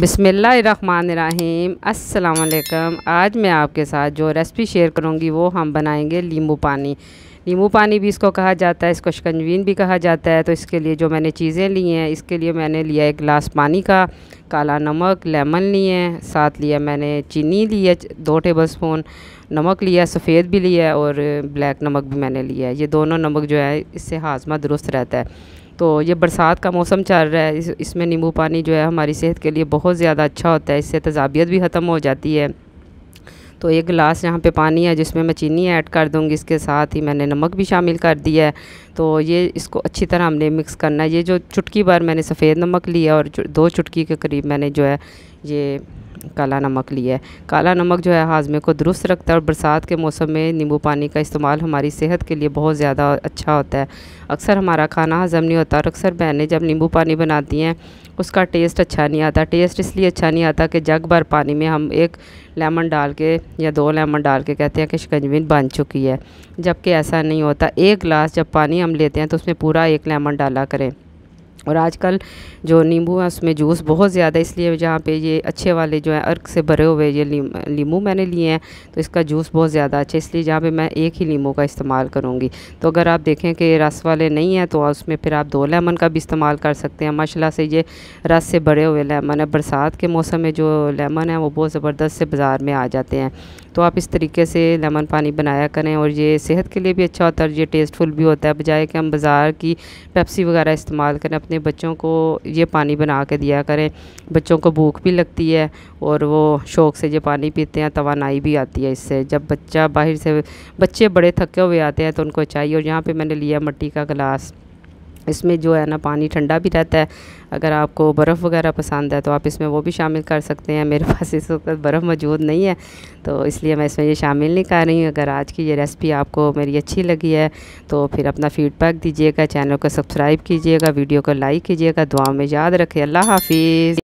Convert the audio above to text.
बिसमीम् अस्सलाम आज मैं आपके साथ जो रेसिपी शेयर करूँगी वो हम बनाएंगे नींबू पानी नींबू पानी भी इसको कहा जाता है इसको शिकंजवीन भी कहा जाता है तो इसके लिए जो मैंने चीज़ें ली हैं इसके लिए मैंने लिया एक गिलास पानी का काला नमक लेमन लिए हैं साथ लिया मैंने चीनी ली है दो टेबल स्पून नमक लिया सफ़ेद भी लिया और ब्लैक नमक भी मैंने लिया है ये दोनों नमक जो है इससे हाजमा दुरुस्त रहता है तो ये बरसात का मौसम चल रहा है इस, इसमें नींबू पानी जो है हमारी सेहत के लिए बहुत ज़्यादा अच्छा होता है इससे तजाबियत भी ख़त्म हो जाती है तो एक गिलास यहाँ पे पानी है जिसमें मैं चीनी ऐड कर दूँगी इसके साथ ही मैंने नमक भी शामिल कर दिया है तो ये इसको अच्छी तरह हमने मिक्स करना है ये जो चुटकी भर मैंने सफ़ेद नमक लिया और दो चुटकी के करीब मैंने जो है ये काला नमक लिया है काला नमक जो है हाजमे को दुरुस्त रखता है और बरसात के मौसम में नींबू पानी का इस्तेमाल हमारी सेहत के लिए बहुत ज़्यादा अच्छा होता है अक्सर हमारा खाना हज़म नहीं होता और अक्सर बहनें जब नींबू पानी बनाती हैं उसका टेस्ट अच्छा नहीं आता टेस्ट इसलिए अच्छा नहीं आता कि जग भर पानी में हम एक लेमन डाल के या दो लेमन डाल के कहते हैं कि शिकंजमीन बन चुकी है जबकि ऐसा नहीं होता एक गिलास जब पानी हम लेते हैं तो उसमें पूरा एक लेमन डाला करें और आजकल जो नींबू है उसमें जूस बहुत ज़्यादा इसलिए जहाँ पे ये अच्छे वाले जो है अर्क से भरे हुए ये नींबू मैंने लिए हैं तो इसका जूस बहुत ज़्यादा अच्छा इसलिए जहाँ पे मैं एक ही नींबू का इस्तेमाल करूँगी तो अगर आप देखें कि रस वाले नहीं हैं तो उसमें फिर आप दो लेमन का भी इस्तेमाल कर सकते हैं माशाला से ये रस से भरे हुए लेमन है बरसात के मौसम में जो लेमन है वो बहुत ज़बरदस्त से बाज़ार में आ जाते हैं तो आप इस तरीके से लेमन पानी बनाया करें और ये सेहत के लिए भी अच्छा होता है और ये टेस्टफुल भी होता है बजाय कि हम बाज़ार की पेप्सी वगैरह इस्तेमाल करें अपने बच्चों को ये पानी बना के दिया करें बच्चों को भूख भी लगती है और वो शौक़ से ये पानी पीते हैं तोानाई भी आती है इससे जब बच्चा बाहर से बच्चे बड़े थके हुए आते हैं तो उनको चाहिए और यहाँ पर मैंने लिया मट्टी का गिलास इसमें जो है ना पानी ठंडा भी रहता है अगर आपको बर्फ़ वगैरह पसंद है तो आप इसमें वो भी शामिल कर सकते हैं मेरे पास इस वक्त बर्फ़ मौजूद नहीं है तो इसलिए मैं इसमें ये शामिल नहीं कर रही हूँ अगर आज की ये रेसिपी आपको मेरी अच्छी लगी है तो फिर अपना फ़ीडबैक दीजिएगा चैनल को सब्सक्राइब कीजिएगा वीडियो को लाइक कीजिएगा दुआ में याद रखें अल्लाह हाफिज़